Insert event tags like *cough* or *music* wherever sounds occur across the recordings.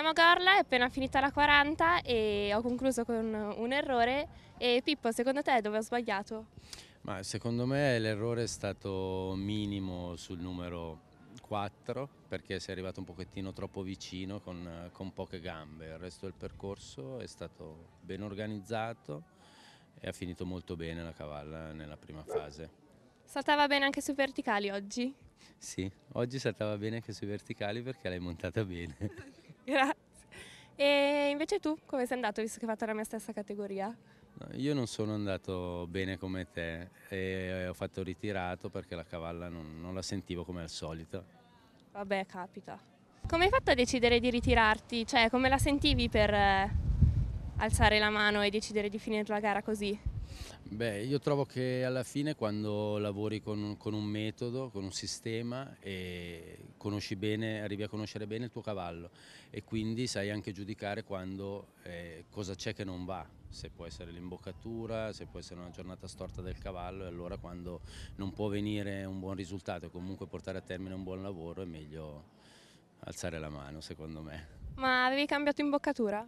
Siamo a Gorla, è appena finita la 40 e ho concluso con un errore. E Pippo, secondo te dove ho sbagliato? Ma secondo me l'errore è stato minimo sul numero 4 perché sei arrivato un pochettino troppo vicino con, con poche gambe. Il resto del percorso è stato ben organizzato e ha finito molto bene la cavalla nella prima fase. Saltava bene anche sui verticali oggi? Sì, oggi saltava bene anche sui verticali perché l'hai montata bene. *laughs* *laughs* Grazie. E invece tu, come sei andato, visto che hai fatto la mia stessa categoria? No, io non sono andato bene come te e ho fatto ritirato perché la cavalla non, non la sentivo come al solito. Vabbè, capita. Come hai fatto a decidere di ritirarti? Cioè, come la sentivi per, eh, alzare la mano e decidere di finire la gara così? Beh, io trovo che alla fine quando lavori con, con, un metodo, con un sistema e conosci bene, arrivi a conoscere bene il tuo cavallo e quindi sai anche giudicare quando eh, cosa c'è che non va, se può essere l'imboccatura, se può essere una giornata storta del cavallo e allora quando non può venire un buon risultato e comunque portare a termine un buon lavoro è meglio alzare la mano secondo me. Ma avevi cambiato imboccatura?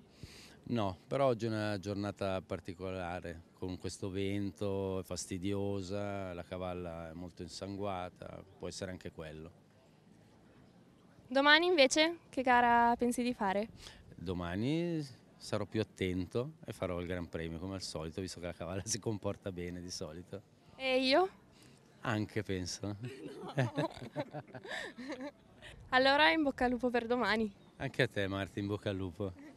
No, però oggi è una giornata particolare, con questo vento, è fastidiosa, la cavalla è molto insanguata, può essere anche quello. Domani invece che gara pensi di fare? Domani sarò più attento e farò il Gran Premio come al solito, visto che la cavalla si comporta bene di solito. E io? Anche penso. No. *laughs* allora in bocca al lupo per domani. Anche a te Marti, in bocca al lupo.